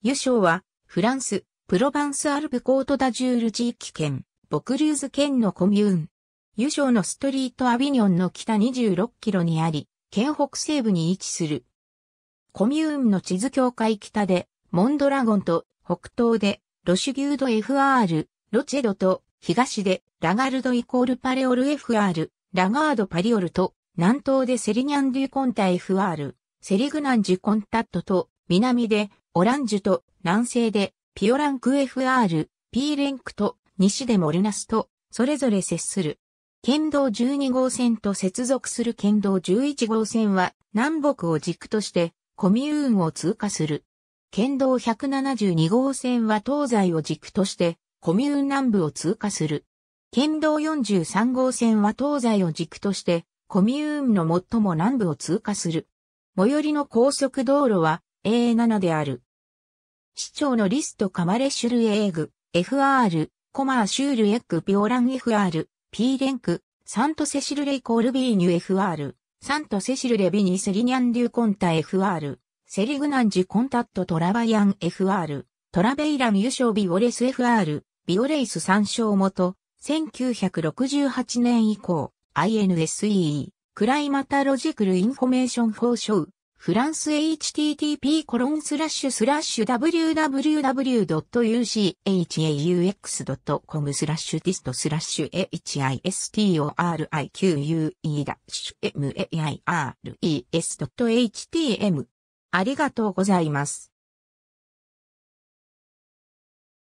湯勝は、フランス、プロバンスアルプコートダジュール地域圏、ボクリューズ県のコミューン。湯勝のストリートアビニョンの北26キロにあり、県北西部に位置する。コミューンの地図境界北で、モンドラゴンと北東で、ロシュギュード FR、ロチェドと東で、ラガルドイコールパレオル FR、ラガードパリオルと、南東でセリニャンデュコンタ FR、セリグナンジュコンタットと、南でオランジュと南西でピオランク FR、ピーレンクと西でモルナスとそれぞれ接する。県道12号線と接続する県道11号線は南北を軸としてコミューンを通過する。県道172号線は東西を軸としてコミューン南部を通過する。県道43号線は東西を軸としてコミューンの最も南部を通過する。最寄りの高速道路は A7 である。市長のリストカマレシュルエーグ、FR、コマーシュールエッグピオラン FR、P レンク、サントセシルレイコールビーニュ FR、サントセシルレビニスリニャンデューコンタ FR、セリグナンジコンタットトラバヤン FR、トラベイラム優ショビオレス FR、ビオレイス参照元、1968年以降、INSEE、クライマタロジクルインフォメーションフォーショフランス http コロンスラッシュスラッシュ www.uchaux.com スラッシュティストスラッシュ historique-mair.es.htm ありがとうございます。